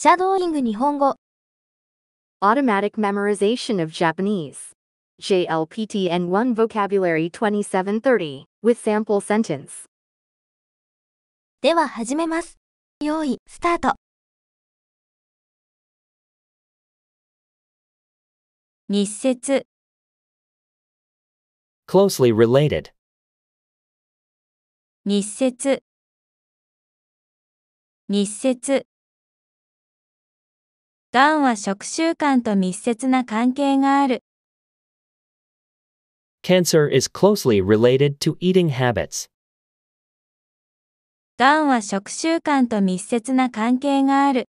シャドーイング日本語 Automatic Memorization of Japanese JLPTN 1 Vocabulary 2730 with sample sentence では始めます。用意、スタート。密接 Closely related. 密接密接がんは食習慣と密接な関係がある。Cancer is closely related to eating habits. がんは食習慣と密接な関係がある。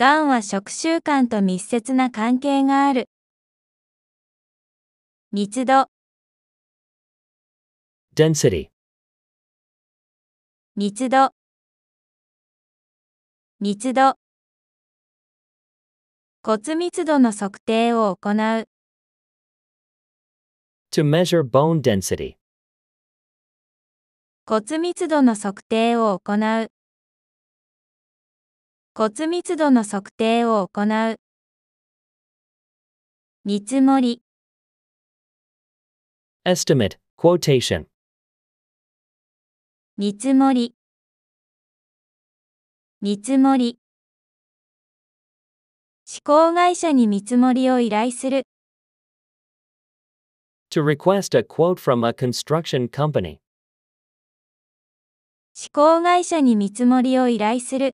がんは食習慣と密接な関係がある。密度 density 密度密度骨密度の測定を行う。To measure bone density. 骨密度の測定を行う。骨密度の測定を行う。見積もり。estimate, quotation. 見積もり。見積もり。思考会社に見積もりを依頼する。To request a quote from a construction company. 思考会社に見積もりを依頼する。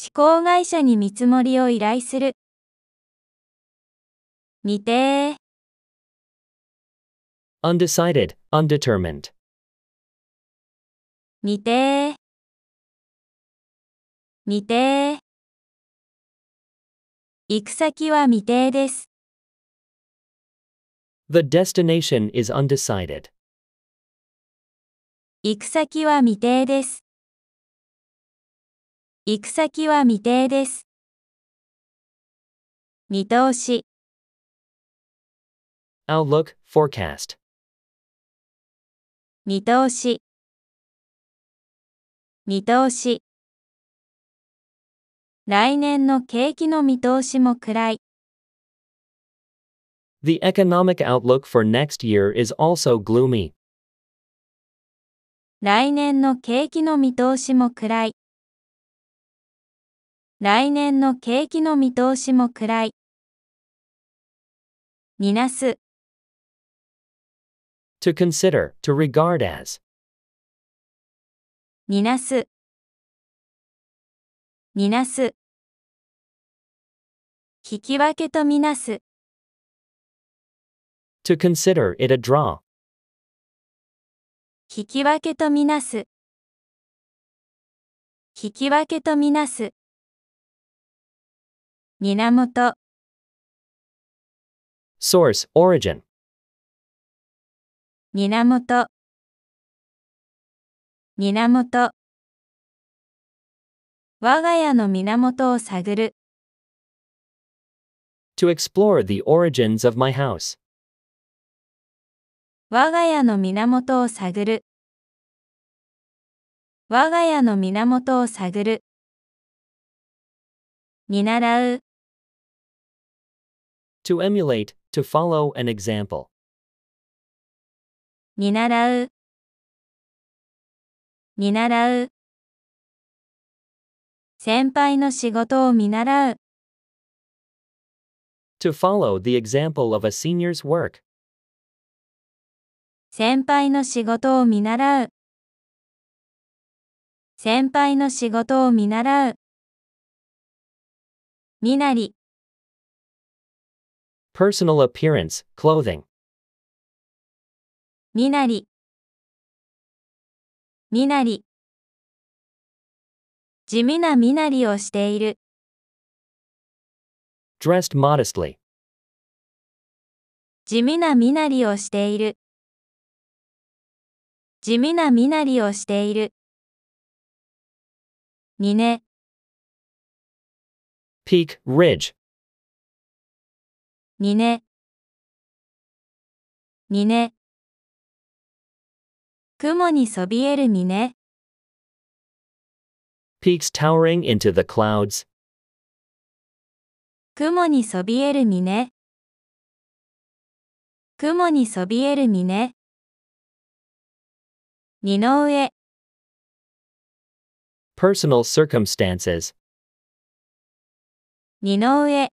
思考会社に見積もりを依頼する。未定。undecided, undetermined. 未定。未定。行く先は未定です。The destination is undecided. 行く先は未定です。行く先は未定です。見通し。Outlook, forecast. 見通し。見通し。来年の景気の見通しも暗い。The economic outlook for next year is also gloomy. 来年の景気の見通しも暗い。来年の景気の見通しも暗い。になす。To consider, to regard as. になす。みなす。引き分けとみなす。To consider it a draw. 引き分けとみなす。引き分けとみなす。源 Source, origin. 源源我が家の源を探る。To explore the origins of my house. 我が家の源を探る。我が家の源を探る。見習う。To emulate, to follow an example. 見習う。見習う。先輩の仕事を見習う。To follow the example of a senior's work. 先輩の仕事を見習う。先輩の仕事を見習う。身なり。personal appearance, clothing. 身なり。身なり。地味な身なりをしている。dressed modestly. 地味な身なりをしている。地味な身なりをしている。にね。peak, ridge. にね。にね。雲にそびえる峰。peaks towering into the clouds. 雲にそびえる峰雲にそびえる峰二の上 Personal circumstances 二の上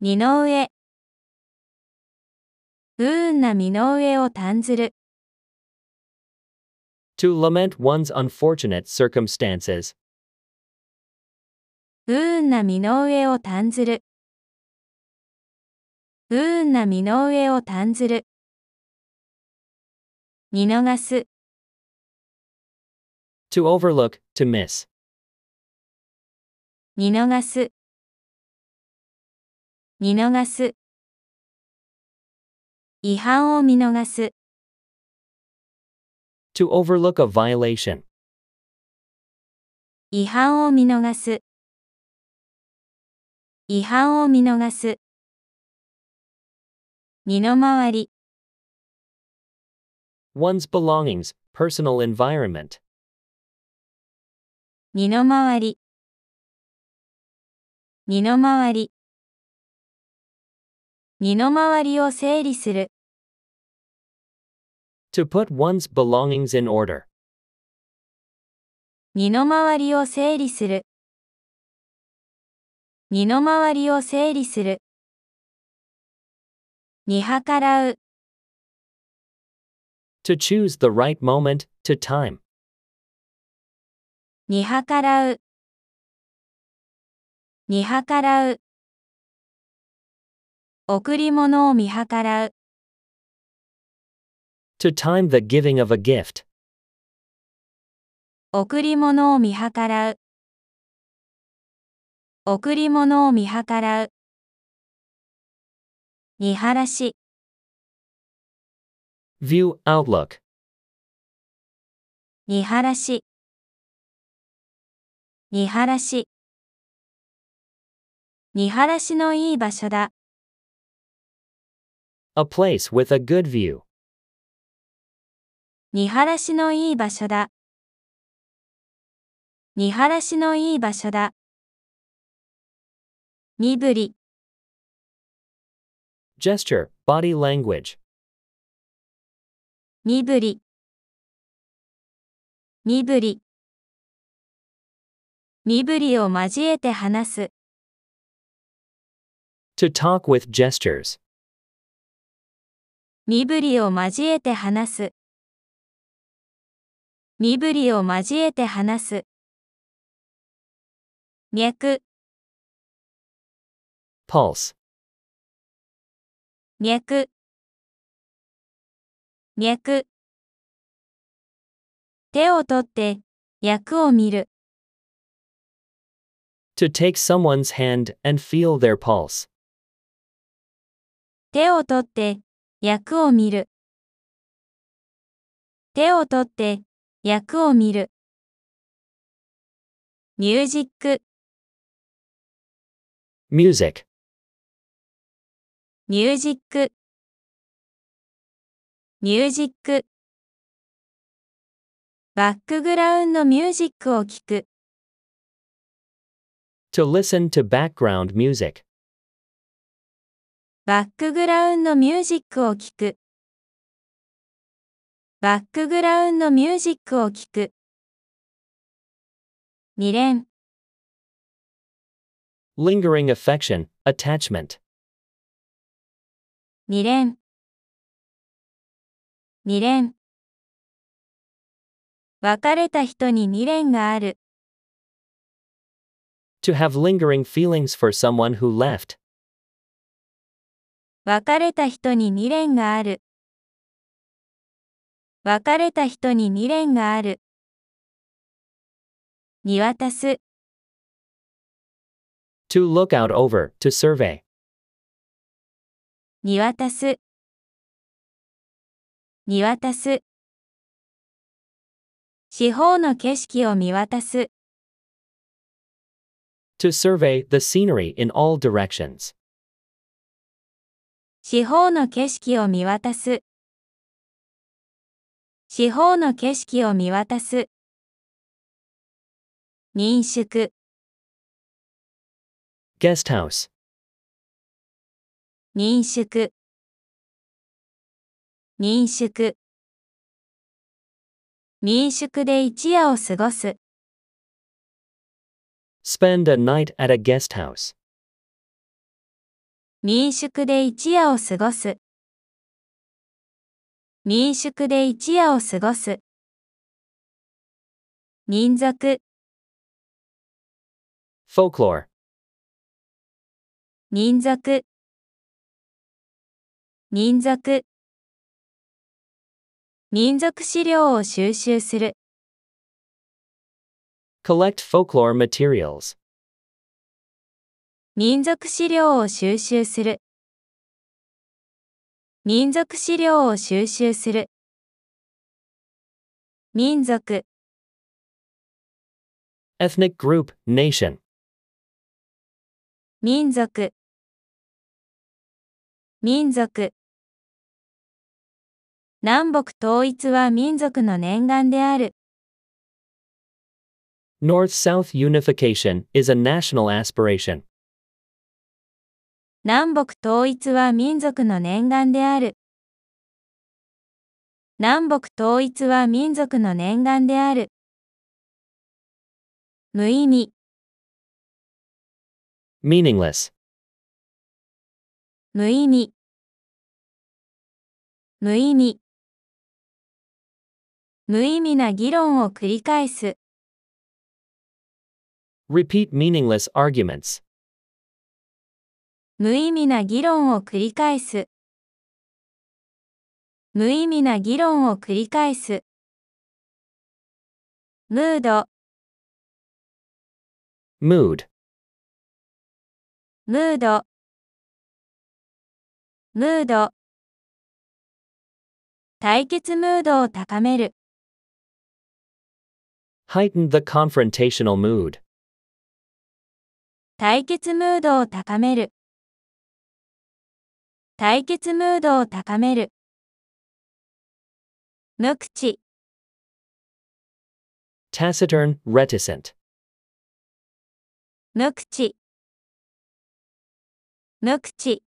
二の上不運な身の上を単ずる to lament one's unfortunate circumstances. うんな身の上を単ずる。うんな身の上を単ずる。見逃す。to overlook, to miss. 見逃す。見逃す。違反を見逃す。to overlook a violation. 違反を見逃す違反を見逃す身の回り one's belongings, personal environment. 身の回り身の回り身の回りを整理する To put one's belongings in order. 身の回りを整理する。身の回りを整理する。見計らう。To choose the right moment, to time. 見計らう。見計らう。贈り物を見計らう。to time the giving of a gift. 贈り物を見計らう贈り物を見計らう見晴らし View Outlook 見晴らし見晴らし見晴らしのいい場所だ A place with a good view 見晴らしのいい場所だ。見晴らしのいい場所だ。身振り。gesture, body language. 身振り。身振り。身振りを交えて話す。to talk with gestures. 身振りを交えて話す。身振りを交えて話す。脈 pulse 脈脈手を取って脈を見る。to take someone's hand and feel their pulse 手を取って脈を見る。手を取って役を見る。ミュージック、ミュージック。ミュージック。ミュージック。バックグラウンドミュージックを聞く。to listen to background music. バックグラウンドミュージックを聞く。バックグラウンドミュージックを聴く。二連。Lingering affection, attachment. 二連。二連。別れた人に二連がある。To have lingering feelings for someone who left. 別れた人に二連がある。別れた人に未練がある。見渡す。To look out over, to survey. 見渡す。見渡す。四方の景色を見渡す。To survey the scenery in all directions. 四方の景色を見渡す。四方の景色を見渡す。民宿 guest house, 民宿民宿民宿で一夜を過ごす spend a night at a guest house. 民宿で一夜を過ごす民宿で一夜を過ごす。民族 folklore 民族民族民族資料を収集する。collect folklore materials 民族資料を収集する。民族資料を収集する。民族 ethnic group, nation. 民族民族南北統一は民族の念願である。North-South unification is a national aspiration. 南北統一は民族の念願である。南北統一は民族の念願である。無意味 meaningless 無意味無意味無意味な議論を繰り返す repeat meaningless arguments 無意味な議論を繰り返す無意味な議論を繰り返すムード m o o ムードムード対決ムードを高める heighten the confrontational mood 対決ムードを高める対決ムードを高める。無口。taciturn, reticent. 無口。無口。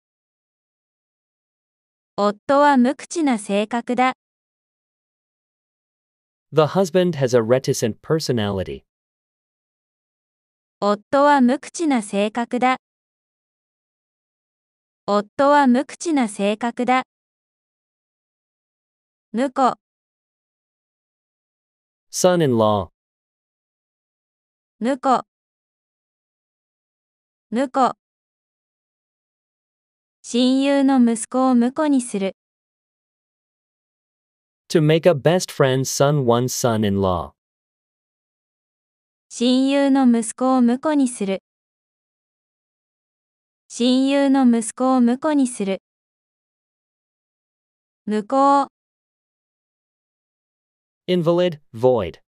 夫は無口な性格だ。The husband has a reticent personality. 夫は無口な性格だ。夫は無口な性格だ。婿 son-in-law 婿婿親友の息子を婿にする。to make a best friend's son one's son-in-law 親友の息子を婿にする。親友の息子を婿にする。無効 invalid, void.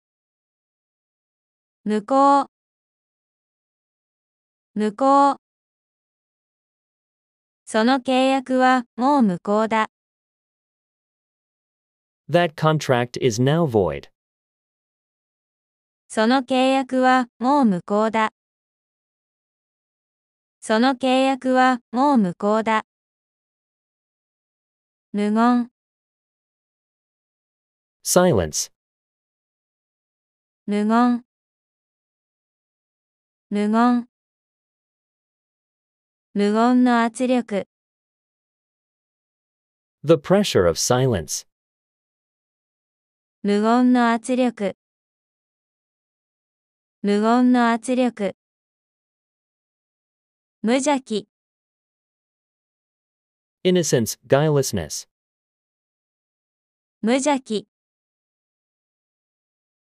無効無効その契約はもう無効だ。That contract is now void. その契約はもう無効だ。その契約はもう無効だ。無言 silence 無言無言無言の圧力 The pressure of silence 無言の圧力無言の圧力無邪気 innocence, guilelessness. 無邪気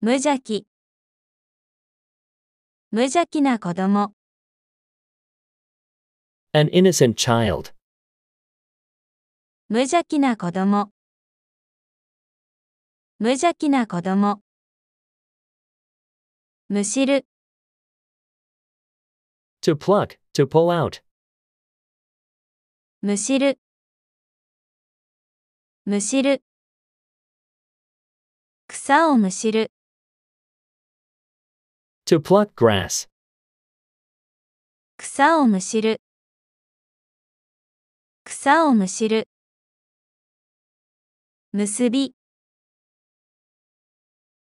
無邪気無邪気な子供 an innocent child. 無邪気な子供無邪気な子供むしる to pluck, to pull out. to pluck grass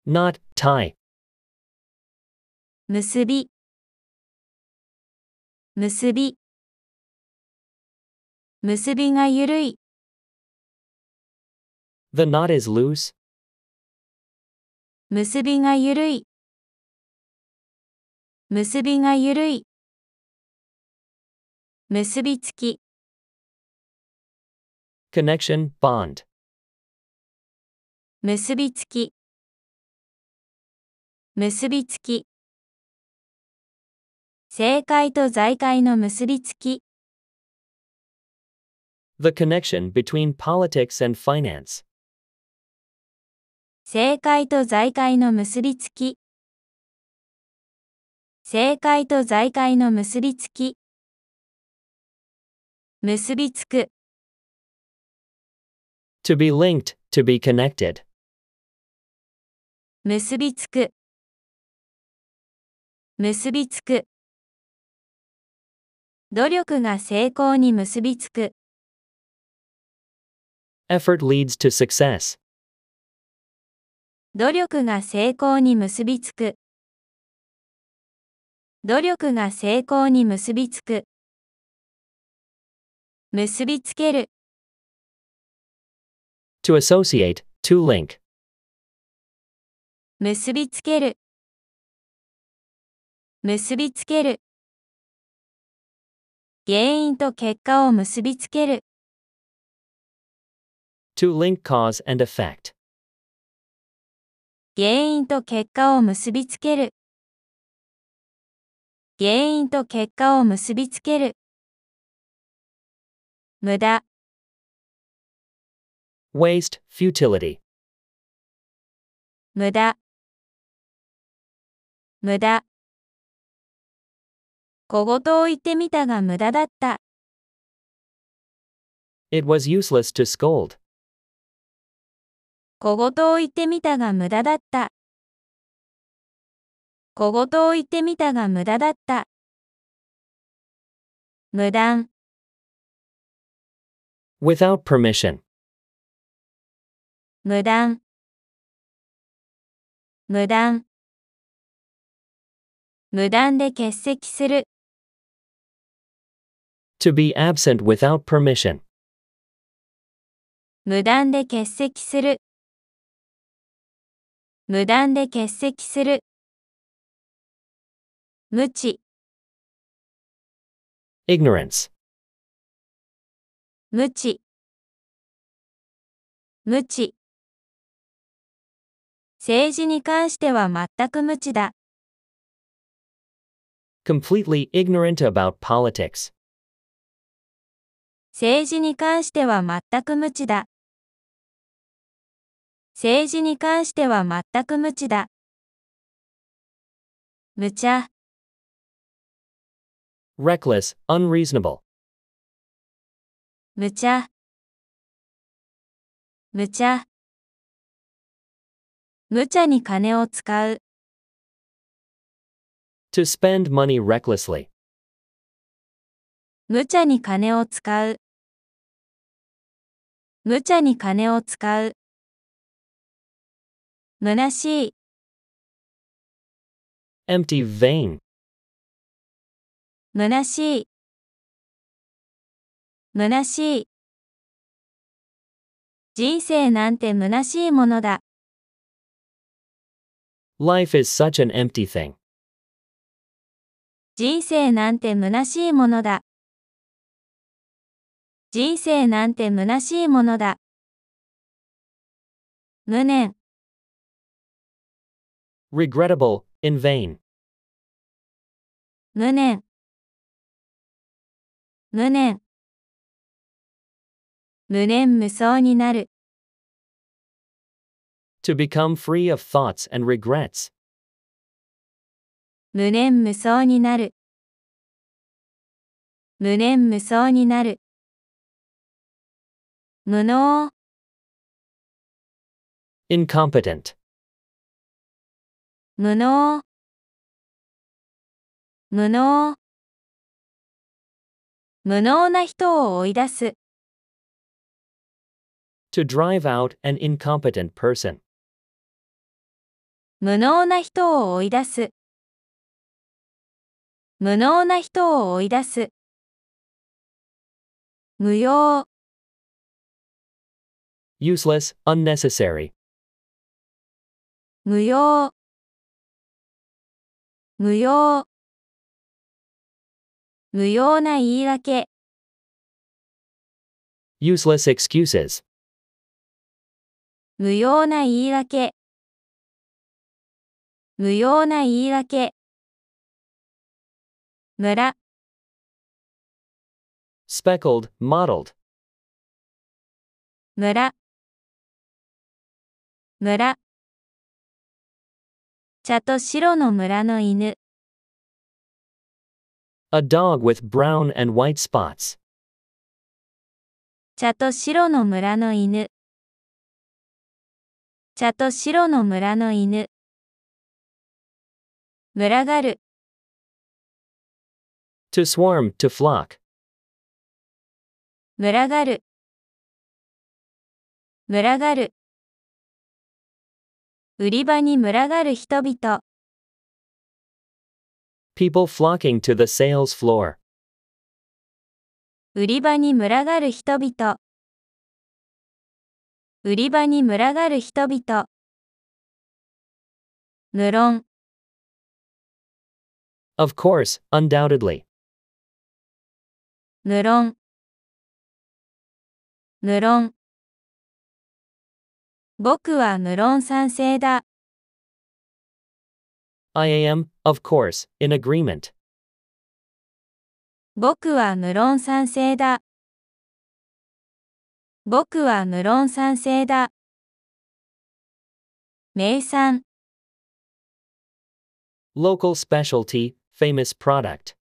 not tie 結び結び結びがゆるい The knot is loose. 結びがゆるい結びがゆるい結びつき Connection, bond. 結びつき結びつき政界と財界の結びつき The connection between politics and finance. 政界と財界の結びつき政界と財界の結びつき結びつく To be linked, to be connected. 結びつく結びつく努力が成功に結びつく。Effort leads to success. 努力が成功に結びつく。努力が成功に結びつく。結びつける。to associate, to link. 結びつける。結びつける。原因と結果を結びつける。To link cause and effect. 原因と結果を結びつける。原因と結果を結びつける。無駄。waste, futility. 無駄。無駄。小言を言ってみたが無駄だった。It was useless to scold. 小言を言ってみたが無駄だった。小言を言ってみたが無駄だった。無断 without permission 無断無断無断で欠席する To be absent without permission. 無断で欠席する無断で欠席する無知 ignorance 無知無知政治に関しては全く無知だ completely ignorant about politics 政治に関しては全く無知だ。政治に関しては全く無知だ。無茶。reckless, unreasonable. 無茶。無茶。無茶に金を使う。to spend money recklessly. 無茶に金を使う。無茶に金を使う。虚しい。empty vein, 虚しい。虚しい。人生なんて虚しいものだ。life is such an empty thing. 人生なんて虚しいものだ。人生なんて虚しいものだ。無念。regrettable, in vain. 無念。無念。無念無想になる。to become free of thoughts and regrets. 無念無想になる。無念無想になる。無能 incompetent 無能無能無能な人を追い出す to drive out an incompetent person 無能な人を追い出す無能な人を追い出す無用 useless, unnecessary. 無用無用無用な言い訳 useless excuses 無用な言い訳無用な言い訳村 speckled, mottled 村村茶と白の村の犬 A dog with brown and white spots. 茶と白の村の犬茶と白の村の犬群がる To swarm, to flock. 群がる群がる売り場に群がる人々。People flocking to the sales floor. 売り場に群がる人々。売り場に群がる人々。無論。Of course, undoubtedly. 無論。無論。僕は無論賛成だ。I am, of course, in agreement. 僕は無論賛成だ。僕は無論賛成だ。名産 Local specialty, famous product.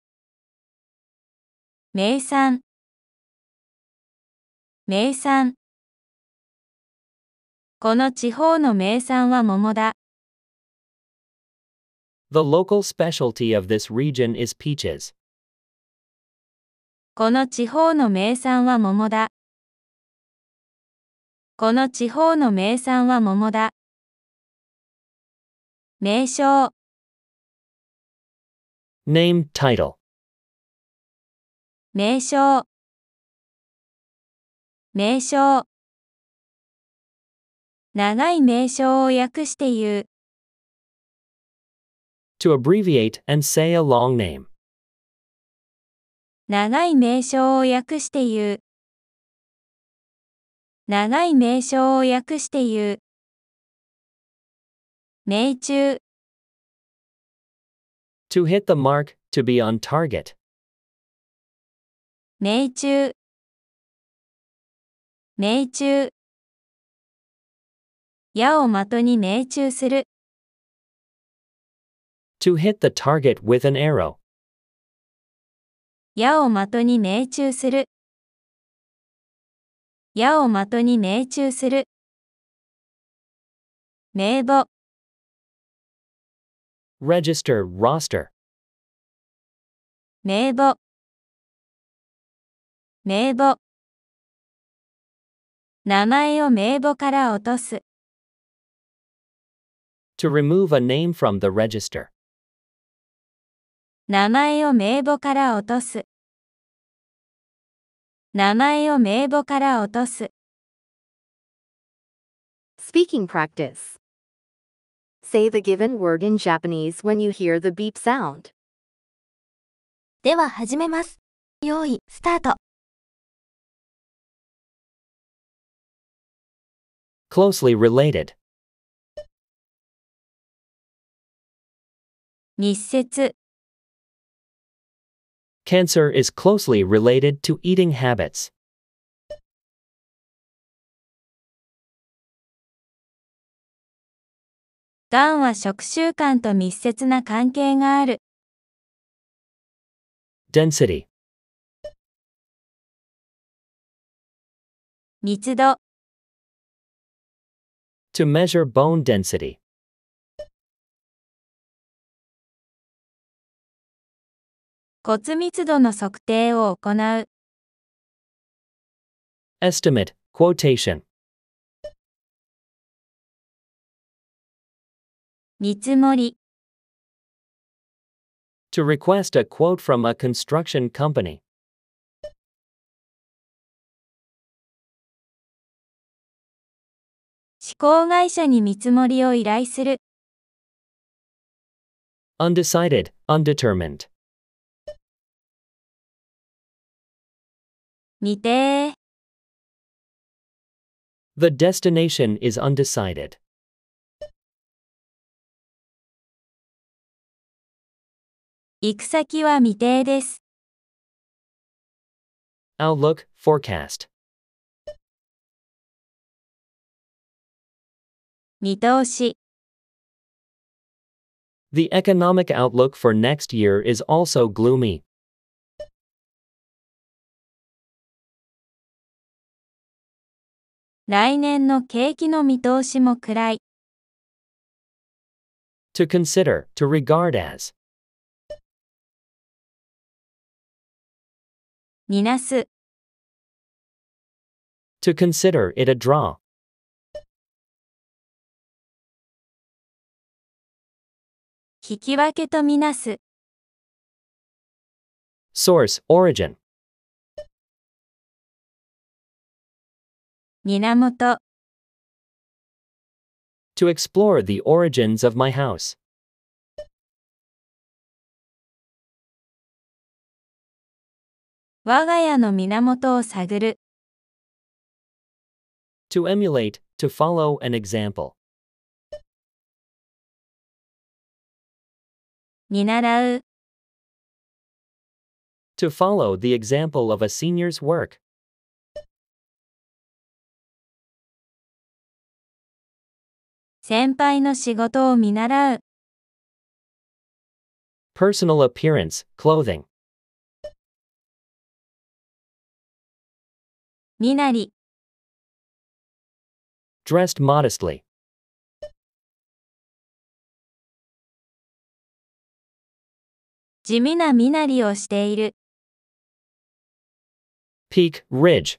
名産名産この地方の名産は桃だ。The local specialty of this region is peaches. この地方の名産は桃だ。この地方の名産は桃だ。名称 Name title 名称名称長い名称を訳して言う。To abbreviate and say a long name. 長い名称を訳して言う。長い名称を訳して言う。命中。To hit the mark, to be on target. 命中。命中。矢を的に命中する。To hit the target with an arrow. 矢を的に命中する。矢を的に命中する。名簿 Register roster 名簿名簿名前を名簿から落とす。to remove a name from the register. 名前を名簿から落とす。名前を名簿から落とす。Speaking practice. Say the given word in Japanese when you hear the beep sound. では始めます。用意、スタート。Closely related. 密接 Cancer is closely related to eating habits. がは食習慣と密接な関係ある。Density 密度 To measure bone density 骨密度の測定を行う。estimate, quotation 見積もり to request a quote from a construction company. 施工会社に見積もりを依頼する。undecided, undetermined The destination is undecided. Outlook, forecast. The economic outlook for next year is also gloomy. 来年の景気の見通しも暗い。To consider, to regard as. になす。To consider it a draw. 引き分けとみなす。Source, origin. Minamoto. To explore the origins of my house. To emulate, to follow an example. To follow the example of a senior's work. 先輩の仕事を見習う。Personal appearance, clothing. 身なり。Dressed modestly. 地味な身なりをしている。Peak, ridge.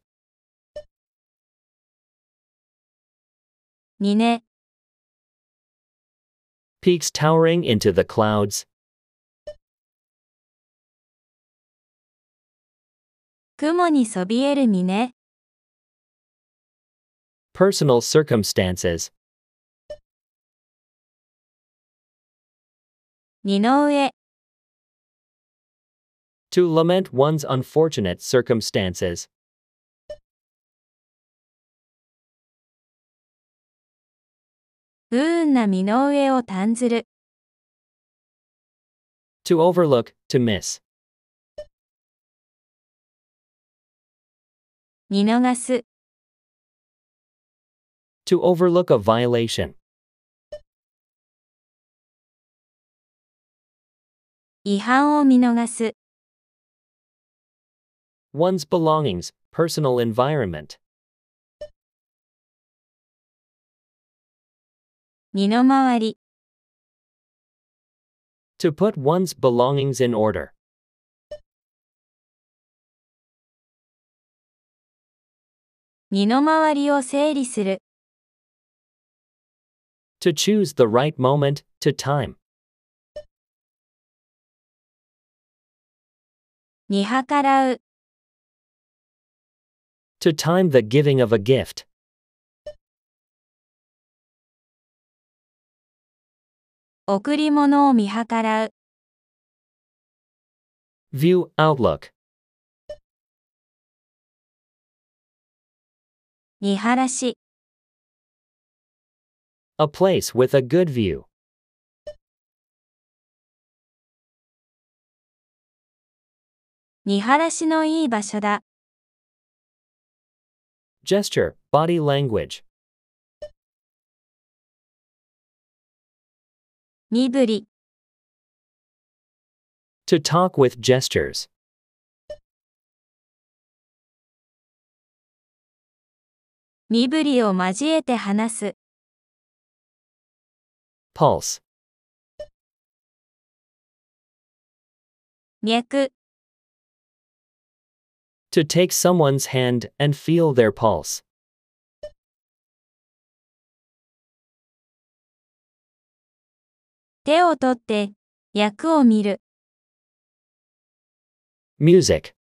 峰 peaks towering into the clouds. Personal circumstances 二の上 To lament one's unfortunate circumstances. 分な身の上を単ずる。To overlook, to miss. 見逃す。To overlook a violation. 違反を見逃す。One's belongings, personal environment. To put one's belongings in order. To choose the right moment, to time. To time the giving of a gift. 贈り物を見計らう。View Outlook 見晴らし A place with a good view 見晴らしのいい場所だ。Gesture, body language 身振り To talk with gestures. Pulse. 脈 To take someone's hand and feel their pulse. 手を取って役を見る music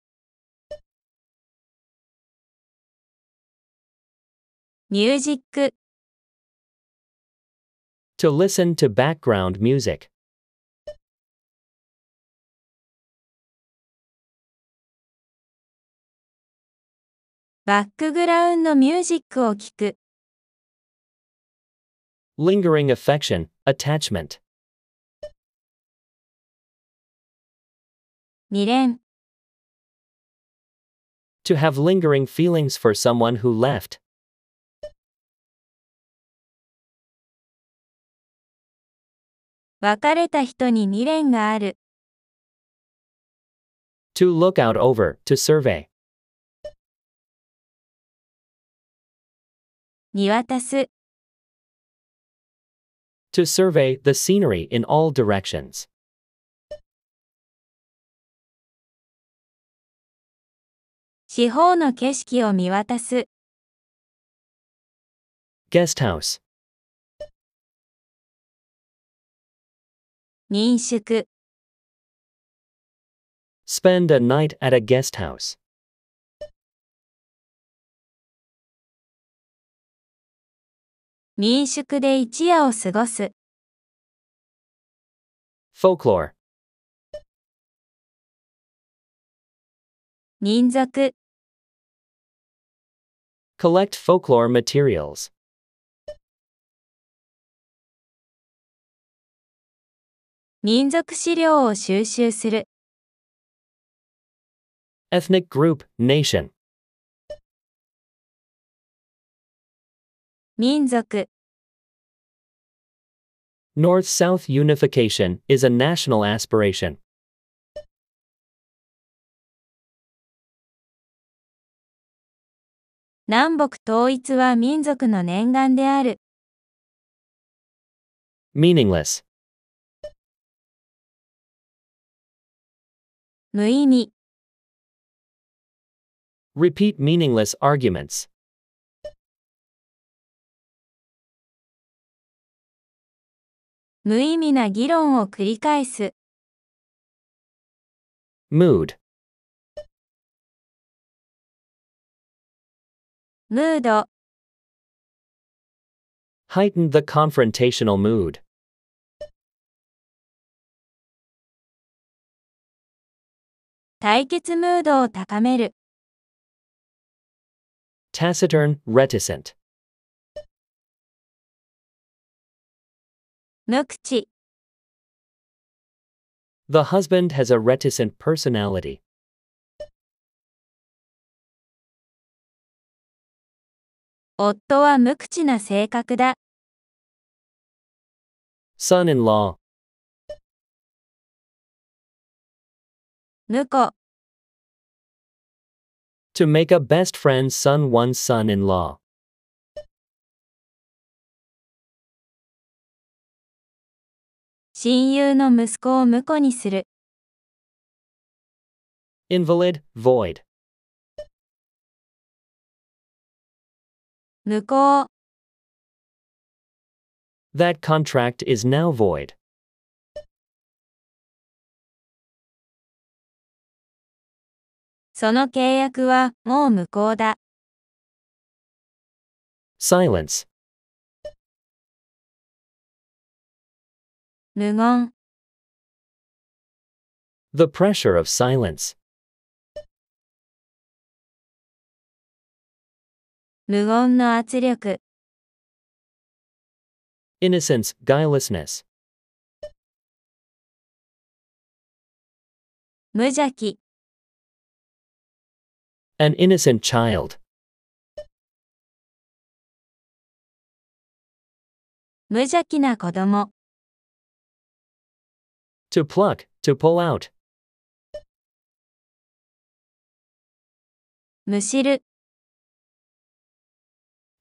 ミュージック to listen to background music バックグラウンドミュージックを聴く lingering affection attachment 未練 To have lingering feelings for someone who left. 別れた人に未練がある。To look out over, to survey. 見渡す。To survey the scenery in all directions. 四方の景色を見渡す。Guest house 民宿 Spend a night at a guest house. 民宿で一夜を過ごす。Folklore 民族 Collect folklore materials. Ethnic group, nation. 民族 North-South unification is a national aspiration. 南北統一は民族の念願である。meaningless 無意味 Repeat meaningless arguments 無意味な議論を繰り返す。mood Mood. Heighten the confrontational mood. taciturn, reticent. 無口 The husband has a reticent personality. 夫は無口な性格だ。son-in-law 婿 to make a best friend's son one's son-in-law 親友の息子を婿にする。invalid, void 無効 That contract is now void. その契約はもう無効だ。Silence. 無言。The pressure of silence. 無言の圧力。innocence, guilelessness. 無邪気。an innocent child. 無邪気な子供。to pluck, to pull out. むしる。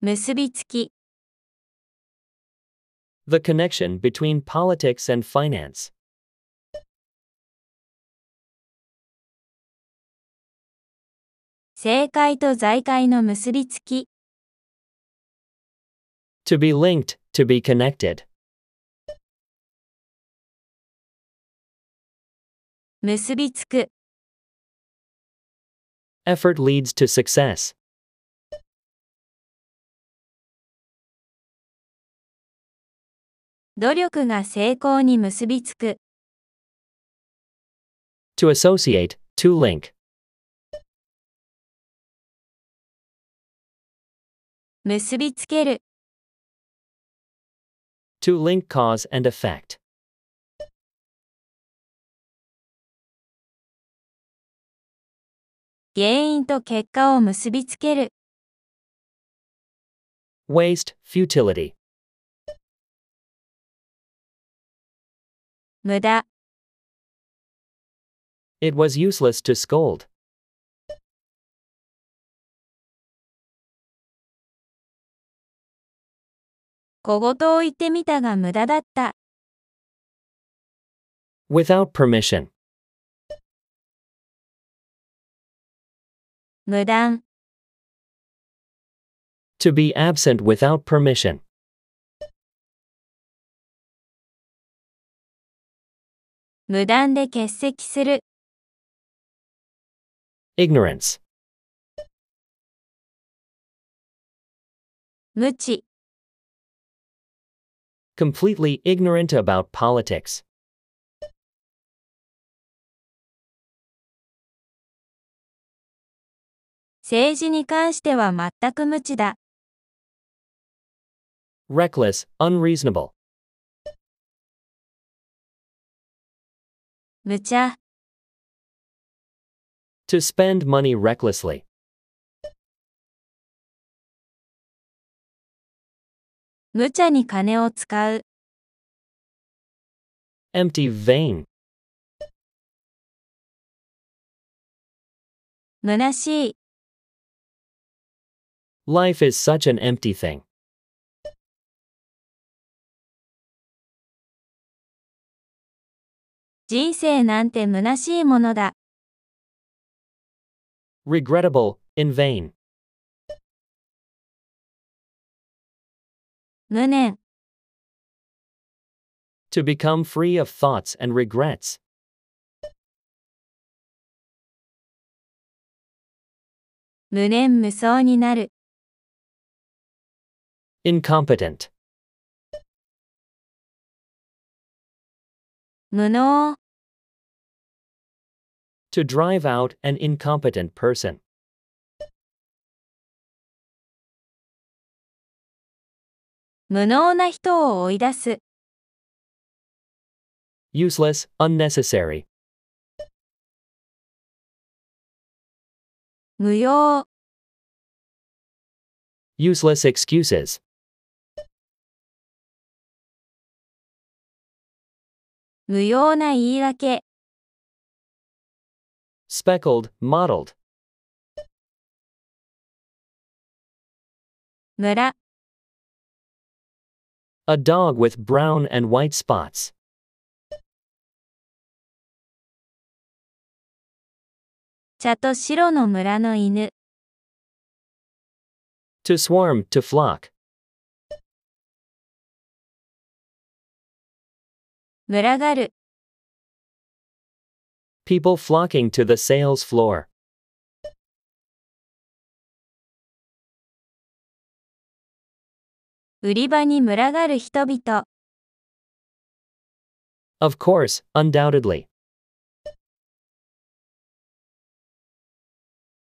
The connection between politics and finance. To be linked, to be connected. Effort leads to success. 努力が成功に結びつく。To associate, to link. 結びつける。To link cause and effect. 原因と結果を結びつける。Waste, futility. 無駄 It was useless to scold. Without permission. 無断 To be absent without permission. 無断で欠席する。ignorance, 無知、completely ignorant about politics, 政治に関しては全く無知だ。reckless, unreasonable, 無茶 To spend money recklessly. 無茶に金を使う。Empty vein. むなしい。Life is such an empty thing. 人生なんて虚しいものだ。regrettable, in vain. 無念、To become free of thoughts and regrets. 無念無双になる。Incompetent. 無能 to drive out an incompetent person. Useless, unnecessary. 無用 Useless excuses. Speckled, mottled. 村 A dog with brown and white spots. To swarm, to flock. 群がる。People flocking to the sales floor. 売り場に群がる人々。Of course, undoubtedly.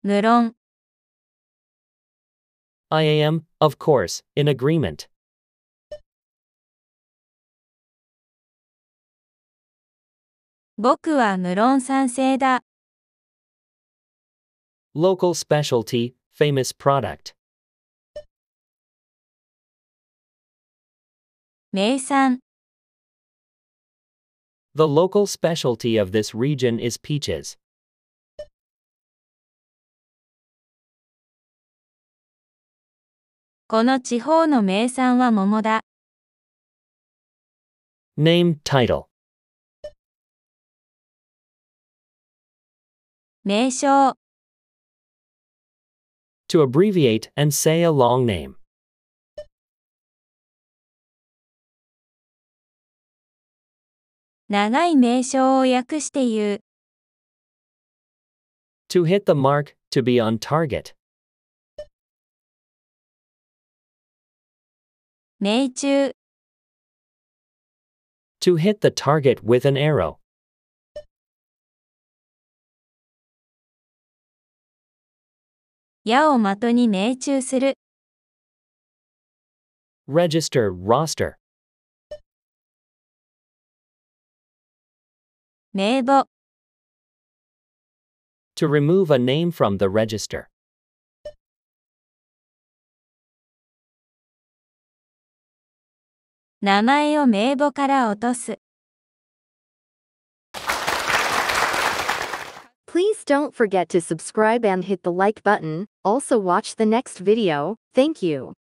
無論。I am, of course, in agreement. 僕は無論賛成だ。Local specialty, famous product. 名産 The local specialty of this region is peaches. この地方の名産は桃だ。Name title 名称 To abbreviate and say a long name. To hit the mark, to be on target. 命中 To hit the target with an arrow. 矢を的に命中する。register roster 名簿 to remove a name from the register 名前を名簿から落とす。Please don't forget to subscribe and hit the like button. Also watch the next video. Thank you.